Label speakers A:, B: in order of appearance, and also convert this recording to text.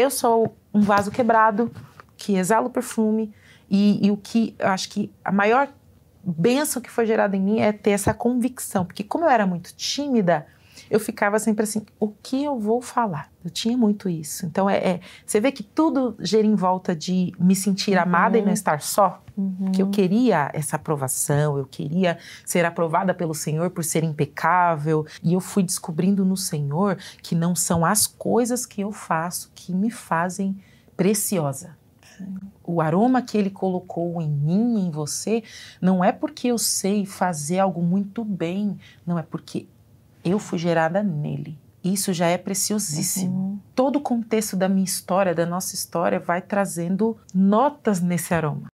A: Eu sou um vaso quebrado que exala o perfume e, e o que eu acho que a maior benção que foi gerada em mim é ter essa convicção, porque como eu era muito tímida, eu ficava sempre assim: o que eu vou falar? Eu tinha muito isso. Então, é, é você vê que tudo gira em volta de me sentir uhum. amada e não estar só. Uhum. Que eu queria essa aprovação, eu queria ser aprovada pelo Senhor por ser impecável. E eu fui descobrindo no Senhor que não são as coisas que eu faço que me fazem preciosa. O aroma que ele colocou em mim, em você, não é porque eu sei fazer algo muito bem, não é porque eu fui gerada nele. Isso já é preciosíssimo. Uhum. Todo o contexto da minha história, da nossa história, vai trazendo notas nesse aroma.